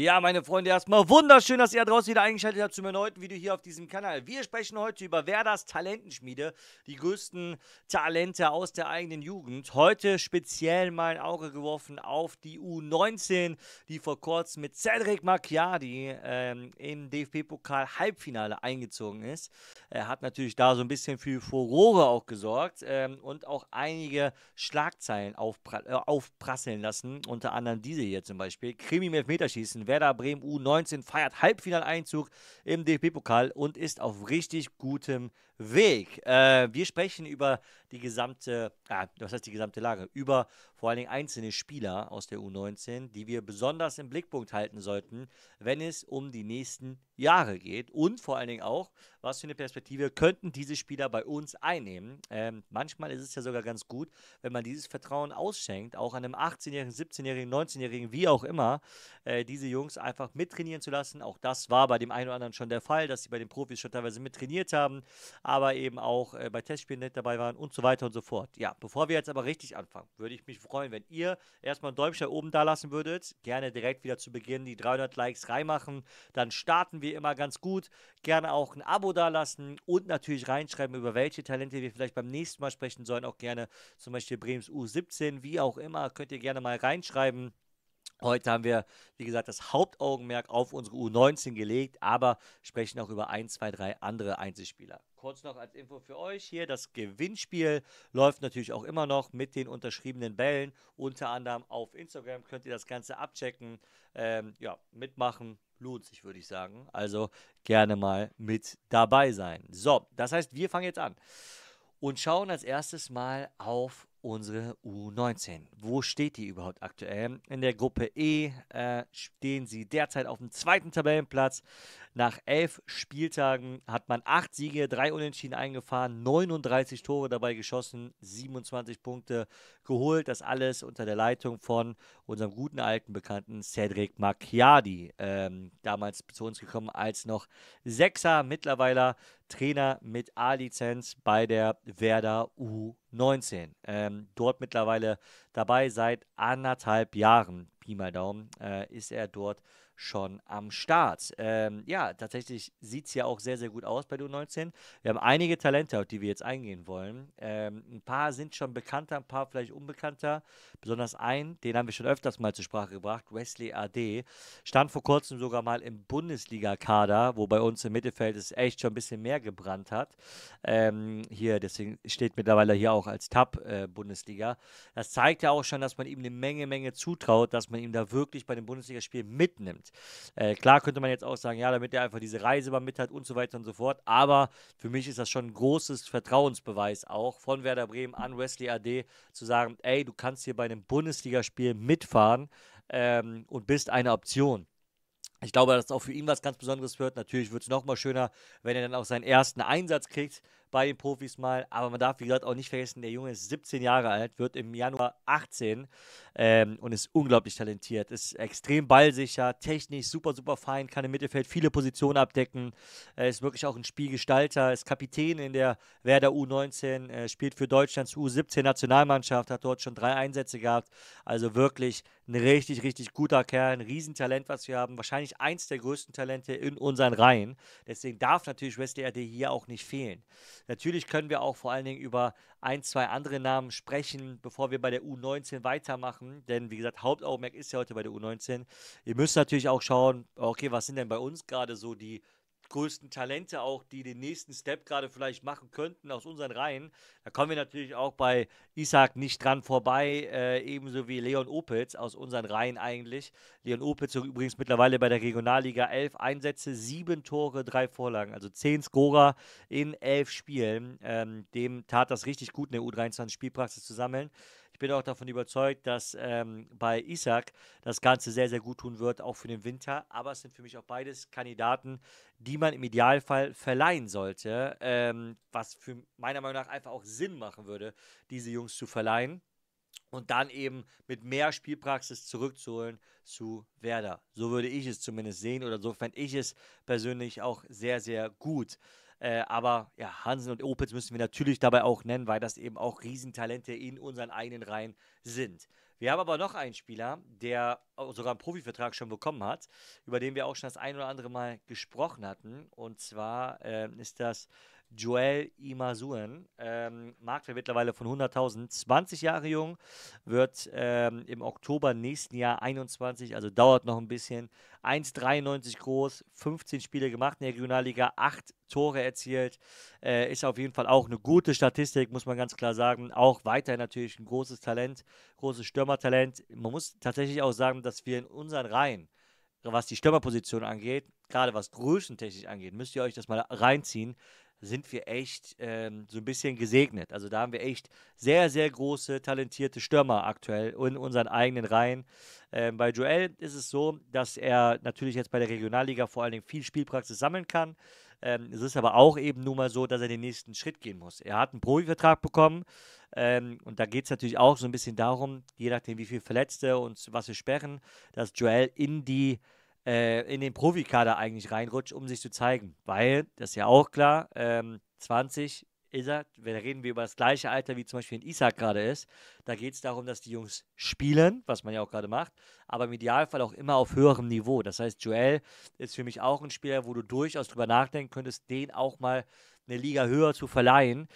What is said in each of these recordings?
Ja, meine Freunde, erstmal wunderschön, dass ihr da draußen wieder eingeschaltet habt zu einem neuen Video hier auf diesem Kanal. Wir sprechen heute über Werders Talentenschmiede, die größten Talente aus der eigenen Jugend. Heute speziell mal ein Auge geworfen auf die U19, die vor kurzem mit Cedric Macchiadi ähm, im DFB-Pokal Halbfinale eingezogen ist. Er hat natürlich da so ein bisschen für Furore auch gesorgt ähm, und auch einige Schlagzeilen aufpra äh, aufprasseln lassen, unter anderem diese hier zum Beispiel. Krimi-Elfmeterschießen Werder Bremen U19 feiert Halbfinaleinzug im DFB-Pokal und ist auf richtig gutem Weg. Äh, wir sprechen über die gesamte, äh, was heißt die gesamte Lage, über vor allen Dingen einzelne Spieler aus der U19, die wir besonders im Blickpunkt halten sollten, wenn es um die nächsten Jahre geht und vor allen Dingen auch, was für eine Perspektive könnten diese Spieler bei uns einnehmen. Ähm, manchmal ist es ja sogar ganz gut, wenn man dieses Vertrauen ausschenkt, auch an einem 18-Jährigen, 17-Jährigen, 19-Jährigen, wie auch immer, äh, diese Jungs einfach mittrainieren zu lassen. Auch das war bei dem einen oder anderen schon der Fall, dass sie bei den Profis schon teilweise mittrainiert haben, aber eben auch äh, bei Testspielen nicht dabei waren und so weiter und so fort. Ja, bevor wir jetzt aber richtig anfangen, würde ich mich freuen, wenn ihr erstmal ein Däumchen oben da lassen würdet, gerne direkt wieder zu Beginn die 300 Likes reinmachen, dann starten wir wie immer ganz gut. Gerne auch ein Abo dalassen und natürlich reinschreiben, über welche Talente wir vielleicht beim nächsten Mal sprechen sollen. Auch gerne zum Beispiel Brems U17, wie auch immer, könnt ihr gerne mal reinschreiben. Heute haben wir, wie gesagt, das Hauptaugenmerk auf unsere U19 gelegt, aber sprechen auch über ein, zwei, drei andere Einzelspieler. Kurz noch als Info für euch hier, das Gewinnspiel läuft natürlich auch immer noch mit den unterschriebenen Bällen. Unter anderem auf Instagram könnt ihr das Ganze abchecken, ähm, ja, mitmachen, lohnt sich, würde ich sagen. Also gerne mal mit dabei sein. So, das heißt, wir fangen jetzt an und schauen als erstes mal auf unsere U19. Wo steht die überhaupt aktuell? In der Gruppe E äh, stehen sie derzeit auf dem zweiten Tabellenplatz nach elf Spieltagen hat man acht Siege, drei Unentschieden eingefahren, 39 Tore dabei geschossen, 27 Punkte geholt. Das alles unter der Leitung von unserem guten alten Bekannten Cedric Macchiadi. Ähm, damals zu uns gekommen als noch Sechser, mittlerweile Trainer mit A-Lizenz bei der Werder U19. Ähm, dort mittlerweile dabei seit anderthalb Jahren, Pi mal Daumen, äh, ist er dort schon am Start. Ähm, ja, tatsächlich sieht es ja auch sehr, sehr gut aus bei du 19. Wir haben einige Talente, auf die wir jetzt eingehen wollen. Ähm, ein paar sind schon bekannter, ein paar vielleicht unbekannter. Besonders ein, den haben wir schon öfters mal zur Sprache gebracht, Wesley AD. Stand vor kurzem sogar mal im Bundesliga-Kader, wo bei uns im Mittelfeld es echt schon ein bisschen mehr gebrannt hat. Ähm, hier, deswegen steht mittlerweile hier auch als Tab-Bundesliga. Äh, das zeigt ja auch schon, dass man ihm eine Menge, Menge zutraut, dass man ihm da wirklich bei den Bundesligaspielen mitnimmt. Äh, klar könnte man jetzt auch sagen, ja, damit er einfach diese Reise mal mit hat und so weiter und so fort. Aber für mich ist das schon ein großes Vertrauensbeweis auch von Werder Bremen an Wesley AD zu sagen, ey, du kannst hier bei einem Bundesligaspiel mitfahren ähm, und bist eine Option. Ich glaube, dass auch für ihn was ganz Besonderes wird. Natürlich wird es nochmal schöner, wenn er dann auch seinen ersten Einsatz kriegt bei den Profis mal. Aber man darf, wie gesagt, auch nicht vergessen, der Junge ist 17 Jahre alt, wird im Januar 18 ähm, und ist unglaublich talentiert. Ist extrem ballsicher, technisch super, super fein, kann im Mittelfeld viele Positionen abdecken. Äh, ist wirklich auch ein Spielgestalter, ist Kapitän in der Werder U19, äh, spielt für Deutschlands U17-Nationalmannschaft, hat dort schon drei Einsätze gehabt. Also wirklich ein richtig, richtig guter Kerl, ein Riesentalent, was wir haben. Wahrscheinlich eins der größten Talente in unseren Reihen. Deswegen darf natürlich Wesley RD hier auch nicht fehlen. Natürlich können wir auch vor allen Dingen über ein, zwei andere Namen sprechen, bevor wir bei der U19 weitermachen. Denn wie gesagt, Hauptaugenmerk ist ja heute bei der U19. Ihr müsst natürlich auch schauen, okay, was sind denn bei uns gerade so die größten Talente auch, die den nächsten Step gerade vielleicht machen könnten aus unseren Reihen. Da kommen wir natürlich auch bei Isaac nicht dran vorbei, äh, ebenso wie Leon Opitz aus unseren Reihen eigentlich. Leon Opitz übrigens mittlerweile bei der Regionalliga elf Einsätze, sieben Tore, drei Vorlagen, also zehn Scorer in elf Spielen. Ähm, dem tat das richtig gut, eine U23-Spielpraxis zu sammeln. Ich bin auch davon überzeugt, dass ähm, bei Isaac das Ganze sehr, sehr gut tun wird, auch für den Winter. Aber es sind für mich auch beides Kandidaten, die man im Idealfall verleihen sollte, ähm, was für meiner Meinung nach einfach auch Sinn machen würde, diese Jungs zu verleihen und dann eben mit mehr Spielpraxis zurückzuholen zu Werder. So würde ich es zumindest sehen oder so fände ich es persönlich auch sehr, sehr gut. Äh, aber ja, Hansen und Opitz müssen wir natürlich dabei auch nennen, weil das eben auch Riesentalente in unseren eigenen Reihen sind. Wir haben aber noch einen Spieler, der sogar einen Profivertrag schon bekommen hat, über den wir auch schon das ein oder andere Mal gesprochen hatten. Und zwar äh, ist das Joel Imazuen. Ähm, Marktwert mittlerweile von 100.000. 20 Jahre jung, wird ähm, im Oktober nächsten Jahr 21, also dauert noch ein bisschen. 1,93 groß, 15 Spiele gemacht in der Regionalliga, 8 Tore erzielt. Äh, ist auf jeden Fall auch eine gute Statistik, muss man ganz klar sagen. Auch weiterhin natürlich ein großes Talent, großes Stürmertalent. Man muss tatsächlich auch sagen, dass wir in unseren Reihen was die Stürmerposition angeht, gerade was größentechnisch angeht, müsst ihr euch das mal reinziehen sind wir echt ähm, so ein bisschen gesegnet. Also da haben wir echt sehr, sehr große, talentierte Stürmer aktuell in unseren eigenen Reihen. Ähm, bei Joel ist es so, dass er natürlich jetzt bei der Regionalliga vor allen Dingen viel Spielpraxis sammeln kann. Ähm, es ist aber auch eben nun mal so, dass er den nächsten Schritt gehen muss. Er hat einen Profivertrag bekommen ähm, und da geht es natürlich auch so ein bisschen darum, je nachdem, wie viele Verletzte und was wir sperren, dass Joel in die äh, in den Profikader eigentlich reinrutscht, um sich zu zeigen. Weil, das ist ja auch klar, ähm, 20 ist er, da reden wir über das gleiche Alter, wie zum Beispiel in Isaac gerade ist. Da geht es darum, dass die Jungs spielen, was man ja auch gerade macht, aber im Idealfall auch immer auf höherem Niveau. Das heißt, Joel ist für mich auch ein Spieler, wo du durchaus drüber nachdenken könntest, den auch mal eine Liga höher zu verleihen,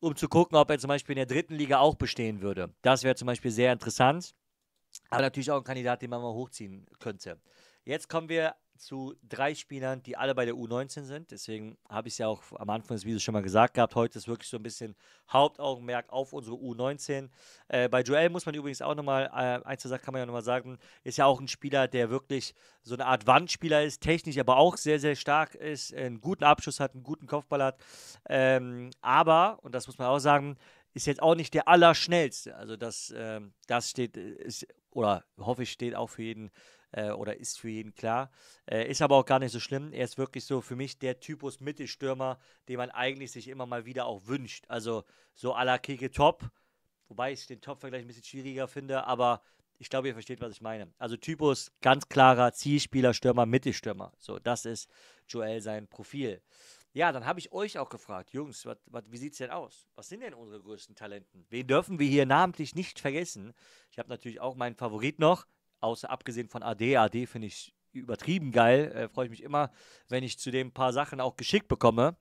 um zu gucken, ob er zum Beispiel in der dritten Liga auch bestehen würde. Das wäre zum Beispiel sehr interessant, aber natürlich auch ein Kandidat, den man mal hochziehen könnte. Jetzt kommen wir zu drei Spielern, die alle bei der U19 sind. Deswegen habe ich es ja auch am Anfang des Videos schon mal gesagt gehabt. Heute ist wirklich so ein bisschen Hauptaugenmerk auf unsere U19. Äh, bei Joel muss man übrigens auch nochmal, äh, eins zu sagen, kann man ja nochmal sagen, ist ja auch ein Spieler, der wirklich so eine Art Wandspieler ist, technisch aber auch sehr, sehr stark ist, einen guten Abschuss hat, einen guten Kopfball hat. Ähm, aber, und das muss man auch sagen, ist jetzt auch nicht der Allerschnellste. Also das, ähm, das steht, äh, ist, oder hoffe ich, steht auch für jeden äh, oder ist für jeden klar. Äh, ist aber auch gar nicht so schlimm. Er ist wirklich so für mich der Typus Mittelstürmer, den man eigentlich sich immer mal wieder auch wünscht. Also so à la Kike Top, wobei ich den Top-Vergleich ein bisschen schwieriger finde, aber ich glaube, ihr versteht, was ich meine. Also Typus ganz klarer Zielspieler, Stürmer, Mittelstürmer. So, das ist Joel sein Profil. Ja, dann habe ich euch auch gefragt, Jungs, wat, wat, wie sieht es denn aus? Was sind denn unsere größten Talenten? Wen dürfen wir hier namentlich nicht vergessen? Ich habe natürlich auch meinen Favorit noch, außer abgesehen von AD. AD finde ich übertrieben geil. Äh, Freue ich mich immer, wenn ich zu dem ein paar Sachen auch geschickt bekomme.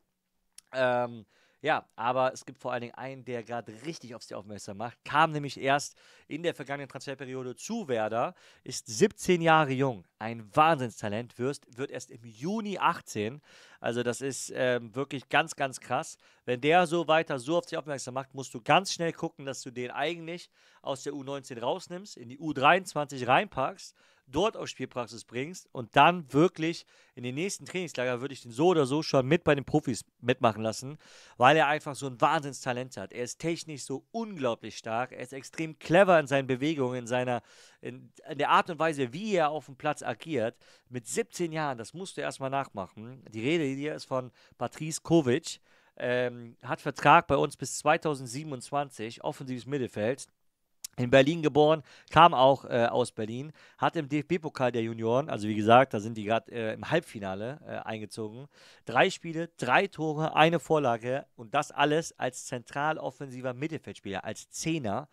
Ähm, ja, aber es gibt vor allen Dingen einen, der gerade richtig auf sie aufmerksam macht. Kam nämlich erst in der vergangenen Transferperiode zu Werder, ist 17 Jahre jung, ein Wahnsinnstalent, wirst, wird erst im Juni 18. Also, das ist ähm, wirklich ganz, ganz krass. Wenn der so weiter so auf sich aufmerksam macht, musst du ganz schnell gucken, dass du den eigentlich aus der U19 rausnimmst, in die U23 reinpackst dort auf Spielpraxis bringst und dann wirklich in den nächsten Trainingslager würde ich den so oder so schon mit bei den Profis mitmachen lassen, weil er einfach so ein Wahnsinnstalent hat. Er ist technisch so unglaublich stark, er ist extrem clever in seinen Bewegungen, in seiner in, in der Art und Weise, wie er auf dem Platz agiert. Mit 17 Jahren, das musst du erstmal nachmachen. Die Rede hier ist von Patrice Kovic. Ähm, hat Vertrag bei uns bis 2027, offensives Mittelfeld in Berlin geboren, kam auch äh, aus Berlin, hat im DFB-Pokal der Junioren, also wie gesagt, da sind die gerade äh, im Halbfinale äh, eingezogen, drei Spiele, drei Tore, eine Vorlage und das alles als zentraloffensiver Mittelfeldspieler, als Zehner.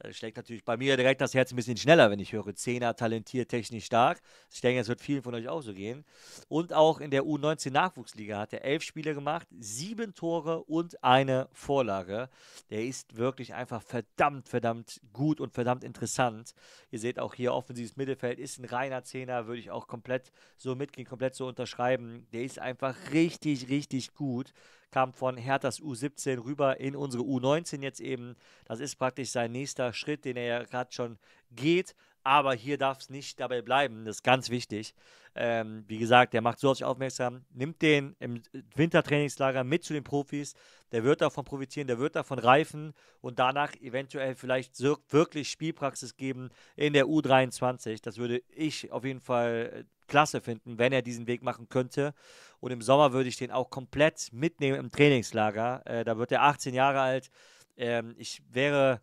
Da äh, schlägt natürlich bei mir direkt das Herz ein bisschen schneller, wenn ich höre. Zehner, talentiert, technisch stark. Ich denke, das wird vielen von euch auch so gehen. Und auch in der U19-Nachwuchsliga hat er elf Spiele gemacht, sieben Tore und eine Vorlage. Der ist wirklich einfach verdammt, verdammt gut und verdammt interessant. Ihr seht auch hier, offensives Mittelfeld ist ein reiner Zehner, würde ich auch komplett so mitgehen, komplett so unterschreiben. Der ist einfach richtig, richtig gut kam von Herthas U17 rüber in unsere U19 jetzt eben. Das ist praktisch sein nächster Schritt, den er ja gerade schon geht. Aber hier darf es nicht dabei bleiben. Das ist ganz wichtig. Ähm, wie gesagt, der macht so auf sich aufmerksam. Nimmt den im Wintertrainingslager mit zu den Profis. Der wird davon profitieren, der wird davon reifen und danach eventuell vielleicht wirklich Spielpraxis geben in der U23. Das würde ich auf jeden Fall äh, klasse finden, wenn er diesen Weg machen könnte. Und im Sommer würde ich den auch komplett mitnehmen im Trainingslager. Äh, da wird er 18 Jahre alt. Ähm, ich wäre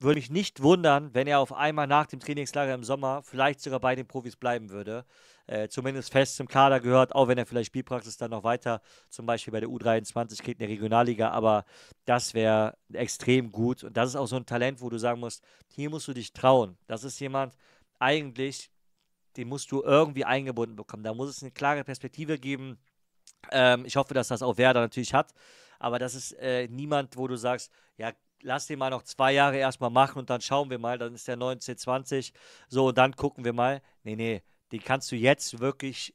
würde mich nicht wundern, wenn er auf einmal nach dem Trainingslager im Sommer vielleicht sogar bei den Profis bleiben würde. Äh, zumindest fest zum Kader gehört, auch wenn er vielleicht Spielpraxis dann noch weiter, zum Beispiel bei der U23 kriegt in der Regionalliga, aber das wäre extrem gut. Und das ist auch so ein Talent, wo du sagen musst, hier musst du dich trauen. Das ist jemand, eigentlich, den musst du irgendwie eingebunden bekommen. Da muss es eine klare Perspektive geben. Ähm, ich hoffe, dass das auch Werder natürlich hat. Aber das ist äh, niemand, wo du sagst, ja, lass den mal noch zwei Jahre erstmal machen und dann schauen wir mal, dann ist der 19, 20, so und dann gucken wir mal. Nee, nee, den kannst du jetzt wirklich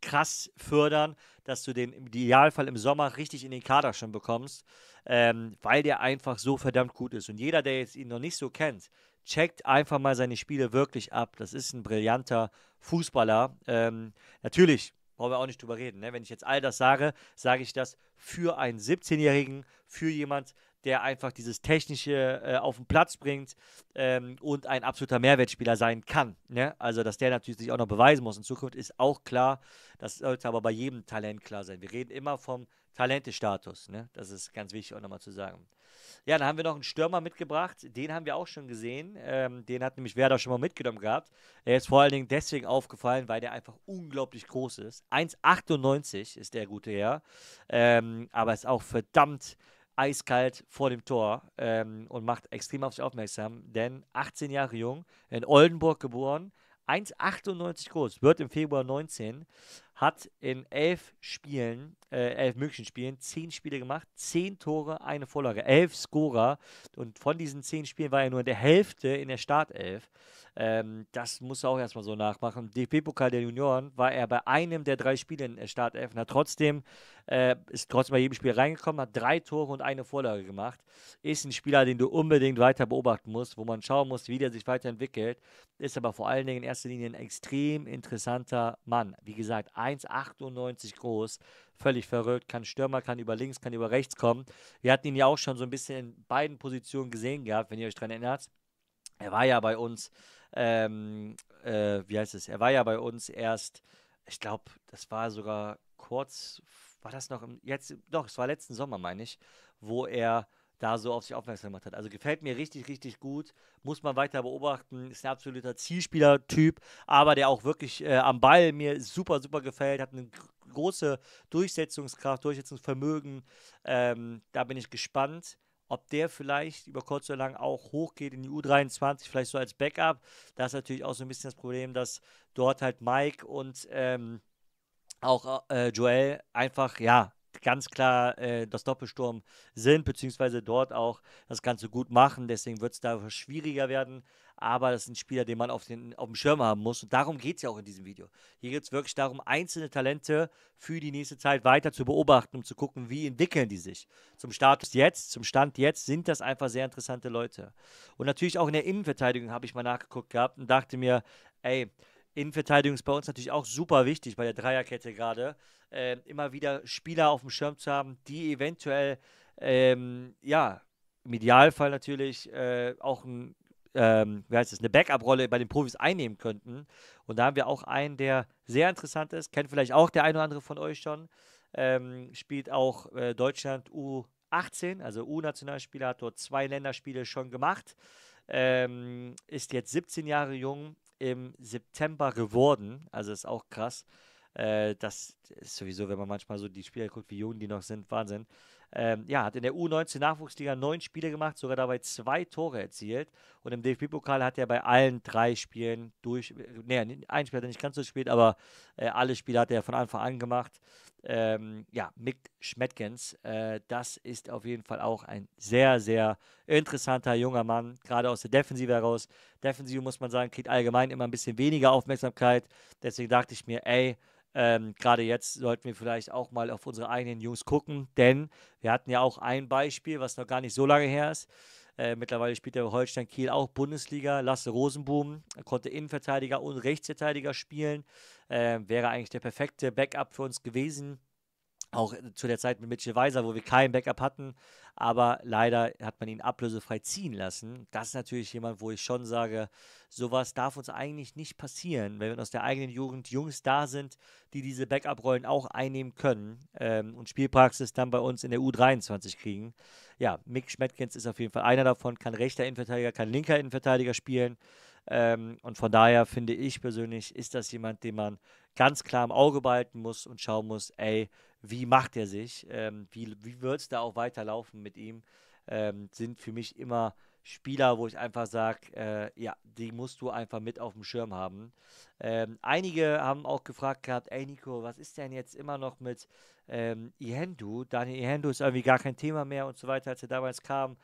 krass fördern, dass du den im Idealfall im Sommer richtig in den Kader schon bekommst, ähm, weil der einfach so verdammt gut ist. Und jeder, der jetzt ihn noch nicht so kennt, checkt einfach mal seine Spiele wirklich ab. Das ist ein brillanter Fußballer. Ähm, natürlich brauchen wir auch nicht drüber reden. Ne? Wenn ich jetzt all das sage, sage ich das für einen 17-Jährigen, für jemanden, der einfach dieses Technische äh, auf den Platz bringt ähm, und ein absoluter Mehrwertspieler sein kann. Ne? Also, dass der natürlich sich auch noch beweisen muss in Zukunft, ist auch klar. Das sollte aber bei jedem Talent klar sein. Wir reden immer vom Talentestatus, ne? Das ist ganz wichtig auch nochmal zu sagen. Ja, dann haben wir noch einen Stürmer mitgebracht, den haben wir auch schon gesehen. Ähm, den hat nämlich Werder schon mal mitgenommen gehabt. Er ist vor allen Dingen deswegen aufgefallen, weil der einfach unglaublich groß ist. 1,98 ist der gute Herr, ähm, aber ist auch verdammt eiskalt vor dem Tor ähm, und macht extrem auf sich aufmerksam, denn 18 Jahre jung, in Oldenburg geboren, 1,98 groß, wird im Februar 19 hat in elf Spielen, äh, elf möglichen Spielen, zehn Spiele gemacht, zehn Tore, eine Vorlage, elf Scorer. Und von diesen zehn Spielen war er nur in der Hälfte in der Startelf. Ähm, das muss er auch erstmal so nachmachen. DP-Pokal der Junioren war er bei einem der drei Spiele in der Startelf und hat trotzdem, äh, ist trotzdem bei jedem Spiel reingekommen, hat drei Tore und eine Vorlage gemacht. Ist ein Spieler, den du unbedingt weiter beobachten musst, wo man schauen muss, wie der sich weiterentwickelt. Ist aber vor allen Dingen in erster Linie ein extrem interessanter Mann. Wie gesagt, ein 1,98 groß. Völlig verrückt. Kann Stürmer, kann über links, kann über rechts kommen. Wir hatten ihn ja auch schon so ein bisschen in beiden Positionen gesehen gehabt, wenn ihr euch daran erinnert. Er war ja bei uns, ähm, äh, wie heißt es? Er war ja bei uns erst, ich glaube, das war sogar kurz, war das noch im, jetzt, doch, es war letzten Sommer, meine ich, wo er da so auf sich aufmerksam gemacht hat. Also gefällt mir richtig, richtig gut. Muss man weiter beobachten. Ist ein absoluter Zielspieler-Typ, aber der auch wirklich äh, am Ball mir super, super gefällt. Hat eine große Durchsetzungskraft, Durchsetzungsvermögen. Ähm, da bin ich gespannt ob der vielleicht über kurz oder lang auch hochgeht in die U23, vielleicht so als Backup. Da ist natürlich auch so ein bisschen das Problem, dass dort halt Mike und ähm, auch äh, Joel einfach, ja, ganz klar äh, das Doppelsturm sind, beziehungsweise dort auch das Ganze gut machen. Deswegen wird es da schwieriger werden. Aber das sind Spieler, den man auf, den, auf dem Schirm haben muss. Und darum geht es ja auch in diesem Video. Hier geht es wirklich darum, einzelne Talente für die nächste Zeit weiter zu beobachten, um zu gucken, wie entwickeln die sich. Zum Status jetzt, zum Stand jetzt sind das einfach sehr interessante Leute. Und natürlich auch in der Innenverteidigung habe ich mal nachgeguckt gehabt und dachte mir, ey, Innenverteidigung ist bei uns natürlich auch super wichtig bei der Dreierkette gerade äh, immer wieder Spieler auf dem Schirm zu haben, die eventuell, ähm, ja, im Idealfall natürlich äh, auch ein, ähm, wie heißt es, eine Backup-Rolle bei den Profis einnehmen könnten. Und da haben wir auch einen, der sehr interessant ist, kennt vielleicht auch der ein oder andere von euch schon, ähm, spielt auch äh, Deutschland U18, also U-Nationalspieler, hat dort zwei Länderspiele schon gemacht, ähm, ist jetzt 17 Jahre jung im September geworden, also ist auch krass. Äh, das ist sowieso, wenn man manchmal so die Spieler guckt, wie jung die noch sind, Wahnsinn. Ähm, ja, hat in der U19 Nachwuchsliga neun Spiele gemacht, sogar dabei zwei Tore erzielt. Und im DFB-Pokal hat er bei allen drei Spielen durch, nee, ein Spiel hat er nicht ganz so gespielt, aber äh, alle Spiele hat er von Anfang an gemacht. Ähm, ja, Mick Schmetkens, äh, das ist auf jeden Fall auch ein sehr, sehr interessanter junger Mann, gerade aus der Defensive heraus. Defensive, muss man sagen, kriegt allgemein immer ein bisschen weniger Aufmerksamkeit. Deswegen dachte ich mir, ey, ähm, Gerade jetzt sollten wir vielleicht auch mal auf unsere eigenen Jungs gucken, denn wir hatten ja auch ein Beispiel, was noch gar nicht so lange her ist. Äh, mittlerweile spielt der Holstein Kiel auch Bundesliga. Lasse Rosenboom konnte Innenverteidiger und Rechtsverteidiger spielen. Äh, wäre eigentlich der perfekte Backup für uns gewesen. Auch äh, zu der Zeit mit Mitchell Weiser, wo wir kein Backup hatten. Aber leider hat man ihn ablösefrei ziehen lassen. Das ist natürlich jemand, wo ich schon sage, sowas darf uns eigentlich nicht passieren, wenn aus der eigenen Jugend Jungs da sind, die diese Backup-Rollen auch einnehmen können ähm, und Spielpraxis dann bei uns in der U23 kriegen. Ja, Mick Schmetkens ist auf jeden Fall einer davon, kann rechter Innenverteidiger, kann linker Innenverteidiger spielen. Ähm, und von daher finde ich persönlich, ist das jemand, den man ganz klar im Auge behalten muss und schauen muss, ey, wie macht er sich, ähm, wie, wie wird es da auch weiterlaufen mit ihm, ähm, sind für mich immer Spieler, wo ich einfach sage, äh, ja, die musst du einfach mit auf dem Schirm haben. Ähm, einige haben auch gefragt gehabt, ey Nico, was ist denn jetzt immer noch mit ähm, Ihendu. Daniel Ihendu ist irgendwie gar kein Thema mehr und so weiter, als er damals kam.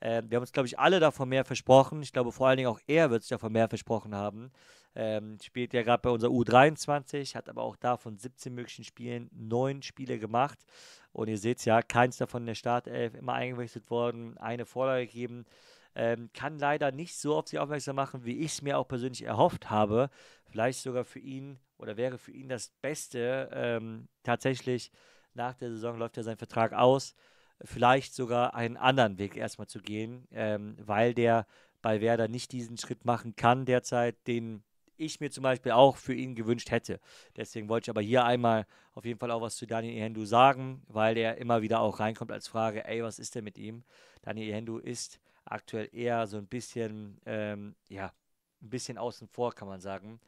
Ähm, wir haben uns, glaube ich, alle davon mehr versprochen. Ich glaube, vor allen Dingen auch er wird sich davon mehr versprochen haben. Ähm, spielt ja gerade bei unserer U23, hat aber auch da von 17 möglichen Spielen neun Spiele gemacht. Und ihr seht es ja, keins davon in der Startelf, immer eingewechselt worden, eine Vorlage gegeben. Ähm, kann leider nicht so auf sich aufmerksam machen, wie ich es mir auch persönlich erhofft habe. Vielleicht sogar für ihn oder wäre für ihn das Beste. Ähm, tatsächlich nach der Saison läuft ja sein Vertrag aus. Vielleicht sogar einen anderen Weg erstmal zu gehen, ähm, weil der bei Werder nicht diesen Schritt machen kann derzeit, den ich mir zum Beispiel auch für ihn gewünscht hätte. Deswegen wollte ich aber hier einmal auf jeden Fall auch was zu Daniel Ehendu sagen, weil der immer wieder auch reinkommt als Frage, ey, was ist denn mit ihm? Daniel Ehendu ist aktuell eher so ein bisschen, ähm, ja, ein bisschen außen vor, kann man sagen.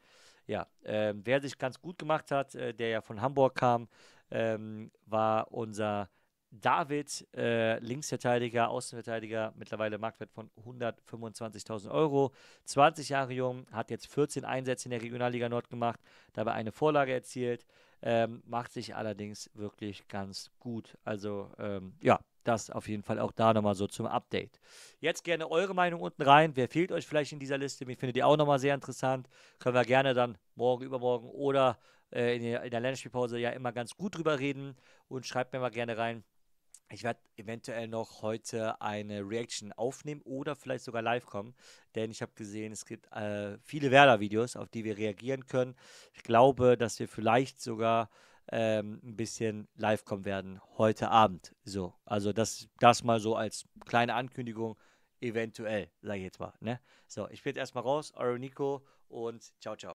Ja, ähm, wer sich ganz gut gemacht hat, äh, der ja von Hamburg kam, ähm, war unser David, äh, Linksverteidiger, Außenverteidiger, mittlerweile Marktwert von 125.000 Euro, 20 Jahre jung, hat jetzt 14 Einsätze in der Regionalliga Nord gemacht, dabei eine Vorlage erzielt. Ähm, macht sich allerdings wirklich ganz gut. Also ähm, ja, das auf jeden Fall auch da nochmal so zum Update. Jetzt gerne eure Meinung unten rein. Wer fehlt euch vielleicht in dieser Liste? Mir findet ihr auch nochmal sehr interessant. Können wir gerne dann morgen, übermorgen oder äh, in der, in der Länderspielpause ja immer ganz gut drüber reden. Und schreibt mir mal gerne rein, ich werde eventuell noch heute eine Reaction aufnehmen oder vielleicht sogar live kommen, denn ich habe gesehen, es gibt äh, viele Werder-Videos, auf die wir reagieren können. Ich glaube, dass wir vielleicht sogar ähm, ein bisschen live kommen werden heute Abend. So, also das, das mal so als kleine Ankündigung, eventuell, sage ich jetzt mal. Ne? So, ich bin jetzt erstmal raus, eure Nico und ciao, ciao.